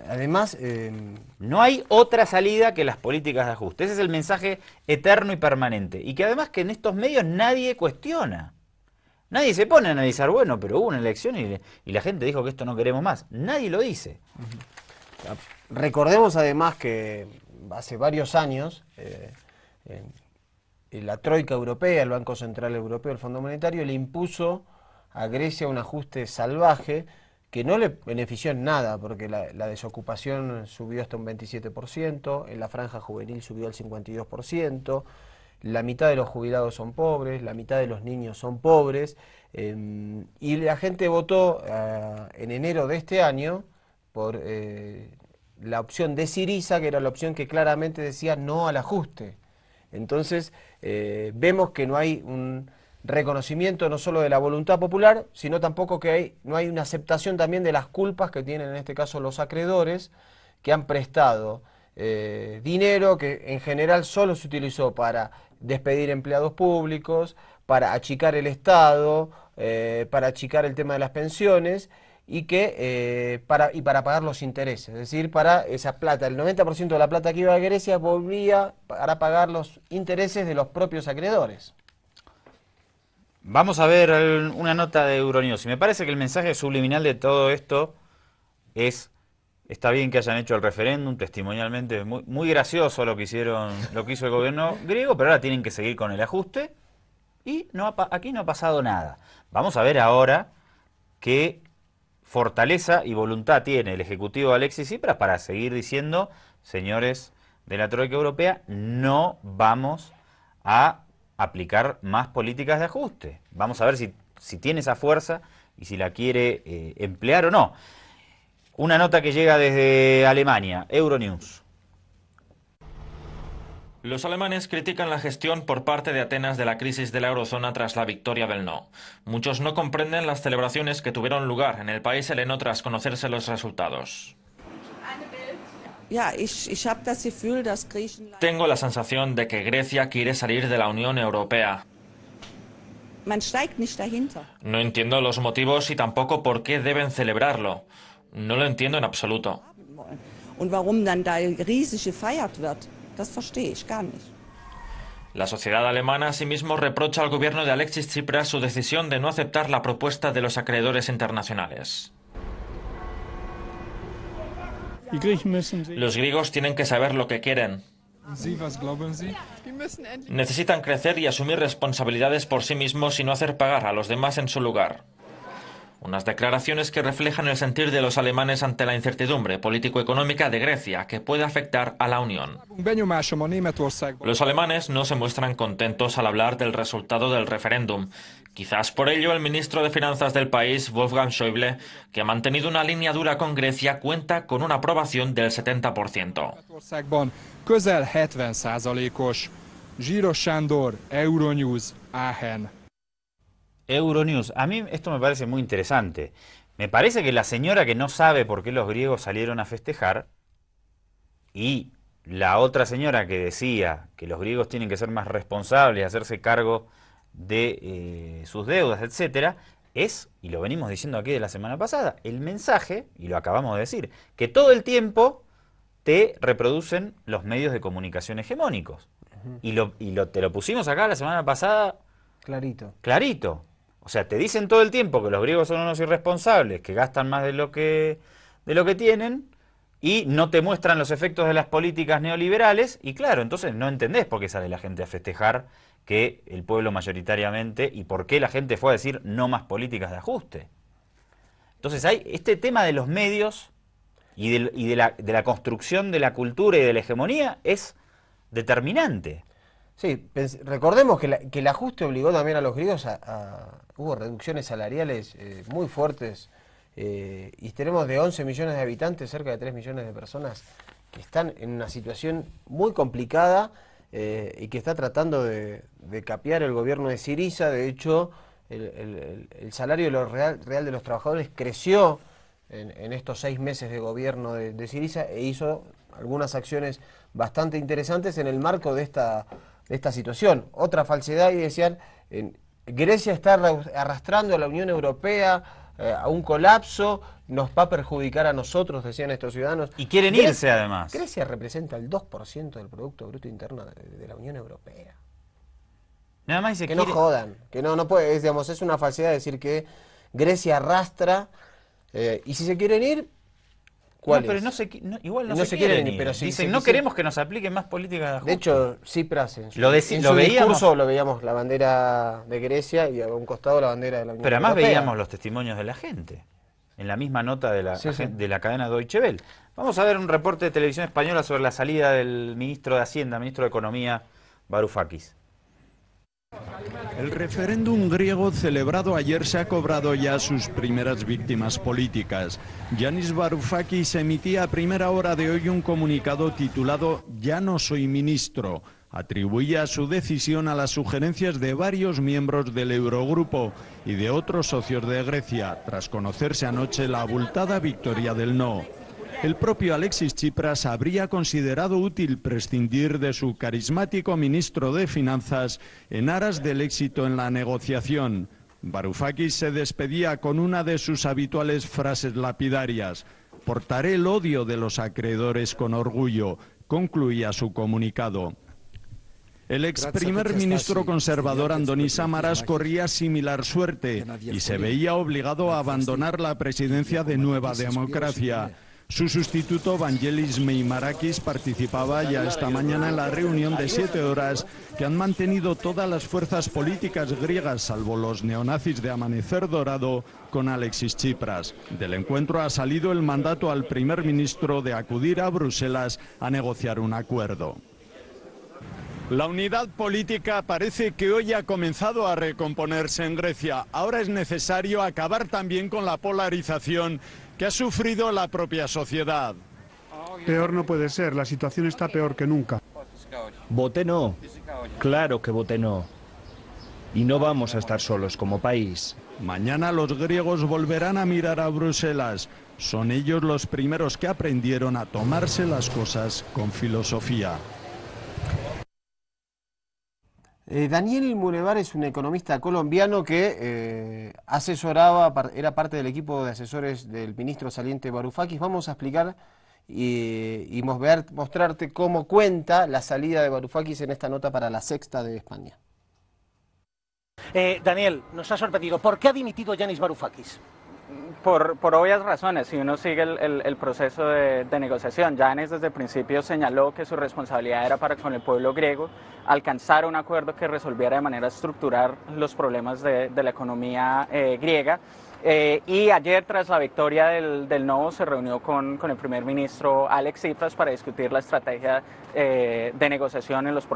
Speaker 1: Además... Eh, no hay otra salida que las políticas de ajuste. Ese es el mensaje eterno y permanente. Y que además que en estos medios nadie cuestiona. Nadie se pone a analizar, bueno, pero hubo una elección y, la gente dijo que esto no queremos más. Nadie lo dice. Recordemos además que hace varios años
Speaker 3: eh, la Troika Europea, el Banco Central Europeo, el Fondo Monetario, le impuso a Grecia un ajuste salvaje que no le benefició en nada, porque la, desocupación subió hasta un 27%, en la franja juvenil subió al 52%, la mitad de los jubilados son pobres, la mitad de los niños son pobres, em, y la gente votó eh, en enero de este año por eh, la opción de Siriza, que era la opción que claramente decía no al ajuste. Entonces, eh, vemos que no hay un reconocimiento no solo de la voluntad popular, sino tampoco que no hay una aceptación también de las culpas que tienen en este caso los acreedores que han prestado eh, dinero que en general solo se utilizó para despedir empleados públicos, para achicar el Estado, eh, para achicar el tema de las pensiones y que eh, para, y para pagar los intereses, es decir, para esa plata, el 90% de la plata que iba a Grecia volvía para pagar los intereses de los propios acreedores.
Speaker 1: Vamos a ver una nota de Euronews. Y me parece que el mensaje subliminal de todo esto es, está bien que hayan hecho el referéndum, testimonialmente, muy, muy gracioso lo que hicieron, lo que hizo el gobierno griego, pero ahora tienen que seguir con el ajuste y aquí no ha pasado nada. Vamos a ver ahora qué fortaleza y voluntad tiene el ejecutivo Alexis Tsipras para seguir diciendo, señores de la Troika Europea, no vamos a aplicar más políticas de ajuste. Vamos a ver si, tiene esa fuerza y si la quiere eh, emplear o no. Una nota que llega desde Alemania, Euronews.
Speaker 8: Los alemanes critican la gestión por parte de Atenas de la crisis de la eurozona tras la victoria del no. Muchos no comprenden las celebraciones que tuvieron lugar en el país heleno tras conocerse los resultados. Tengo la sensación de que Grecia quiere salir de la Unión Europea. No entiendo los motivos y tampoco por qué deben celebrarlo. No lo entiendo en absoluto. La sociedad alemana asimismo reprocha al gobierno de Alexis Tsipras su decisión de no aceptar la propuesta de los acreedores internacionales.
Speaker 5: Los griegos
Speaker 8: tienen que saber lo que quieren. Necesitan crecer y asumir responsabilidades por sí mismos y no hacer pagar a los demás en su lugar. Unas declaraciones que reflejan el sentir de los alemanes ante la incertidumbre político-económica de Grecia que puede afectar a la Unión. Los alemanes no se muestran contentos al hablar del resultado del referéndum Quizás por ello el ministro de Finanzas del país, Wolfgang Schäuble, que ha mantenido una línea dura con Grecia, cuenta con una aprobación del 70%.
Speaker 1: Euronews, a mí esto me parece muy interesante. Me parece que la señora que no sabe por qué los griegos salieron a festejar y la otra señora que decía que los griegos tienen que ser más responsables y hacerse cargo de eh, sus deudas, etcétera, es, y lo venimos diciendo aquí de la semana pasada, el mensaje, y lo acabamos de decir, que todo el tiempo te reproducen los medios de comunicación hegemónicos. Y, lo, te lo pusimos acá la semana pasada. Clarito. Clarito. O sea, te dicen todo el tiempo que los griegos son unos irresponsables, que gastan más de lo de lo que tienen, y no te muestran los efectos de las políticas neoliberales y claro, entonces no entendés por qué sale la gente a festejar que el pueblo mayoritariamente y por qué la gente fue a decir no más políticas de ajuste. Entonces hay este tema de los medios y, de, la, construcción de la cultura y de la hegemonía es determinante. Sí,
Speaker 3: recordemos que, que, el ajuste obligó también a los griegos a, hubo reducciones salariales eh, muy fuertes eh, y tenemos de 11 millones de habitantes, cerca de 3 millones de personas que están en una situación muy complicada eh, y que está tratando de, capear el gobierno de Siriza. De hecho, el, salario real, de los trabajadores creció en, estos seis meses de gobierno de, Siriza e hizo algunas acciones bastante interesantes en el marco de esta, esta situación. Otra falsedad y decían, Grecia está arrastrando a la Unión Europea a eh, un colapso, nos va a perjudicar a nosotros, decían estos ciudadanos. Y quieren irse además. Grecia representa el 2% del Producto Bruto Interno de, la Unión Europea. Nada más que no jodan, que no, no puede, es, es una falsedad decir que Grecia arrastra eh, y si se quieren ir, no, pero no se, igual no, se, quieren, Pero Dicen, no queremos
Speaker 1: que nos apliquen más políticas de ajuste. De hecho,
Speaker 3: sí en su, lo lo veíamos, lo veíamos la bandera de Grecia y a un costado la bandera de la Unión Pero además veíamos los
Speaker 1: testimonios de la gente, en la misma nota de la, de la cadena Deutsche Welle. Vamos a ver un reporte de Televisión Española sobre la salida del ministro de Hacienda, ministro de Economía, Varoufakis.
Speaker 2: El referéndum griego celebrado ayer se ha cobrado ya sus primeras víctimas políticas. Yanis Varoufakis emitía a primera hora de hoy un comunicado titulado Ya no soy ministro. Atribuía su decisión a las sugerencias de varios miembros del Eurogrupo y de otros socios de Grecia, tras conocerse anoche la abultada victoria del no el propio Alexis Tsipras habría considerado útil prescindir de su carismático ministro de Finanzas en aras del éxito en la negociación. Varoufakis se despedía con una de sus habituales frases lapidarias. Portaré el odio de los acreedores con orgullo, concluía su comunicado. El ex primer ministro conservador Andoni Samaras corría similar suerte y se veía obligado a abandonar la presidencia de Nueva Democracia. Su sustituto, Vangelis Meimarakis, participaba ya esta mañana en la reunión de siete horas que han mantenido todas las fuerzas políticas griegas, salvo los neonazis de Amanecer Dorado, con Alexis Tsipras. Del encuentro ha salido el mandato al primer ministro de acudir a Bruselas a negociar un acuerdo. La unidad política parece que hoy ha comenzado a recomponerse en Grecia. Ahora es necesario acabar también con la polarización que ha sufrido la propia sociedad.
Speaker 6: Peor no puede ser, la situación está peor que nunca. Vote no. Claro
Speaker 2: que vote no. Y no vamos a estar solos como país. Mañana los griegos volverán a mirar a Bruselas. Son ellos los primeros que aprendieron a tomarse las cosas con filosofía.
Speaker 3: Eh, Daniel Munevar es un economista colombiano que eh, asesoraba, era parte del equipo de asesores del ministro saliente Barufakis. Vamos a explicar y, mostrarte cómo cuenta la salida de Barufakis en esta nota para la sexta de
Speaker 7: España. Eh, Daniel, nos ha sorprendido. ¿Por qué ha dimitido Yanis Varoufakis? por, por, obvias razones, si uno sigue el, el, proceso de, negociación, Yanis desde el principio señaló que su responsabilidad era para con el pueblo griego alcanzar un acuerdo que resolviera de manera estructural los problemas de, de la economía eh, griega. Eh, y ayer, tras la victoria del, del Novo, se reunió con, con, el primer ministro Alex Tsipras para discutir la estrategia eh, de negociación en los,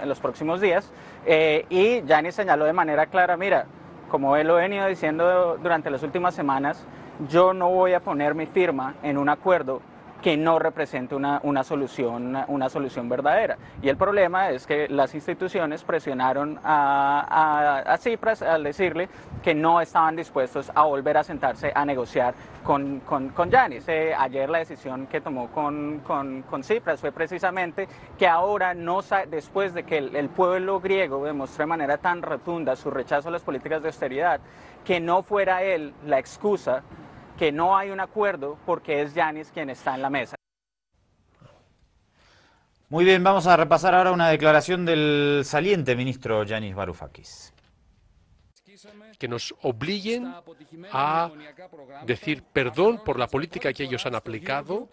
Speaker 7: en los próximos días. y Yanis señaló de manera clara, mira, como él lo ha venido diciendo durante las últimas semanas, yo no voy a poner mi firma en un acuerdo que no representa una, solución, una solución verdadera. Y el problema es que las instituciones presionaron a, a, Cipras al decirle que no estaban dispuestos a volver a sentarse a negociar con, con, Yanis. Eh, ayer la decisión que tomó con, con, con, Cipras fue precisamente que ahora, no después de que el, pueblo griego demostró de manera tan rotunda su rechazo a las políticas de austeridad, que no fuera él la excusa que no hay un acuerdo porque es Yanis quien está en la mesa.
Speaker 1: Muy bien, vamos a repasar ahora una declaración del saliente
Speaker 6: ministro Yanis Varoufakis. Que nos obliguen a decir perdón por la política que ellos han aplicado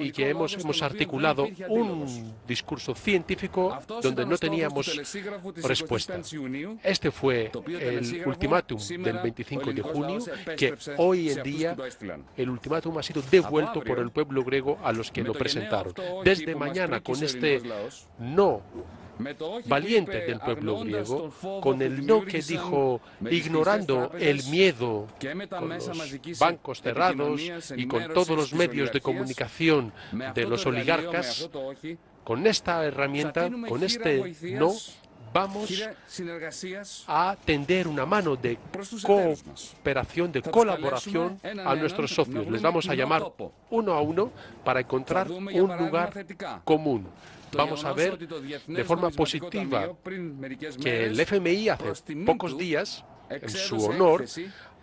Speaker 6: y que hemos, articulado un discurso científico donde no teníamos respuesta. Este fue el ultimátum del 25 de junio, que hoy en día el ultimátum ha sido devuelto por el pueblo griego a los que lo presentaron. Desde mañana, con este no valiente del pueblo griego, con el no que dijo, ignorando el miedo con bancos cerrados y con todos los medios de comunicación de los oligarcas, con esta herramienta, con este no, vamos a tender una mano de cooperación, de colaboración a nuestros socios. Les vamos a llamar uno a uno para encontrar un lugar común vamos a ver de forma positiva que el FMI hace pocos días, en su honor,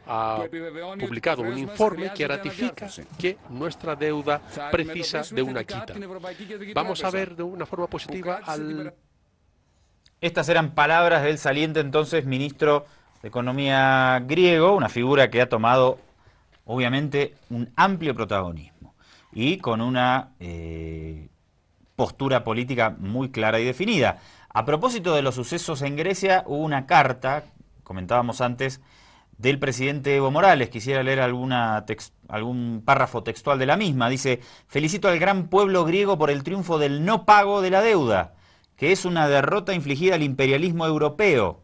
Speaker 6: ha publicado un informe que ratifica que nuestra deuda precisa de una quita. Vamos a ver de una forma positiva al...
Speaker 1: Estas eran palabras del saliente entonces ministro de Economía griego, una figura que ha tomado obviamente un amplio protagonismo y con una eh, postura política muy clara y definida. A propósito de los sucesos en Grecia, hubo una carta, comentábamos antes, del presidente Evo Morales. Quisiera leer algún párrafo textual de la misma. Dice, felicito al gran pueblo griego por el triunfo del no pago de la deuda, que es una derrota infligida al imperialismo europeo.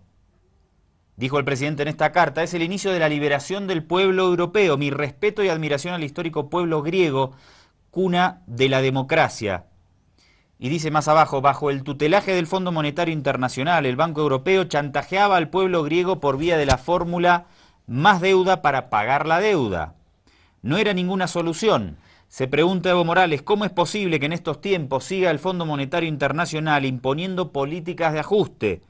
Speaker 1: Dijo el presidente en esta carta, es el inicio de la liberación del pueblo europeo. Mi respeto y admiración al histórico pueblo griego, cuna de la democracia. Y dice más abajo, bajo el tutelaje del Fondo Monetario Internacional, el Banco Europeo chantajeaba al pueblo griego por vía de la fórmula más deuda para pagar la deuda. No era ninguna solución. Se pregunta Evo Morales, ¿cómo es posible que en estos tiempos siga el Fondo Monetario Internacional imponiendo políticas de ajuste?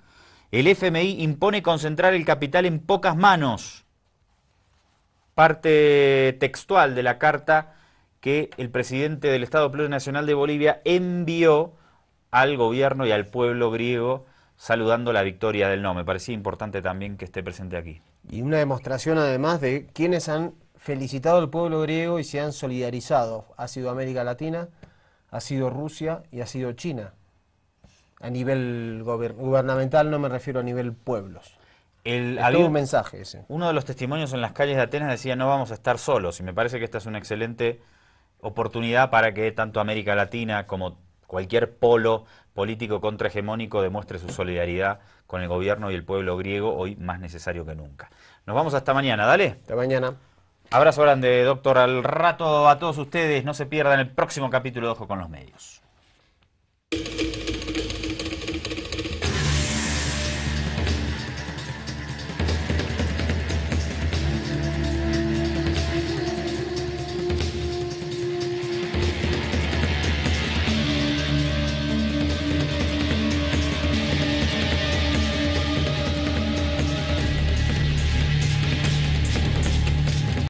Speaker 1: El FMI impone concentrar el capital en pocas manos. Parte textual de la carta que el presidente del Estado Plurinacional de Bolivia envió al gobierno y al pueblo griego saludando la victoria del no. Me parecía importante también que esté presente aquí.
Speaker 3: Y una demostración además de quienes han felicitado al pueblo griego y se han solidarizado. Ha sido América Latina, ha sido Rusia y ha sido China. A nivel gubernamental no me refiero a nivel pueblos.
Speaker 1: había un mensaje Uno de los testimonios en las calles de Atenas decía no vamos a estar solos y me parece que esta es una excelente oportunidad para que tanto América Latina como cualquier polo político contrahegemónico demuestre su solidaridad con el gobierno y el pueblo griego, hoy más necesario que nunca. Nos vamos hasta mañana, dale. Hasta mañana. Abrazo grande, doctor. Al rato a todos ustedes, no se pierdan el próximo capítulo de Ojo con los Medios.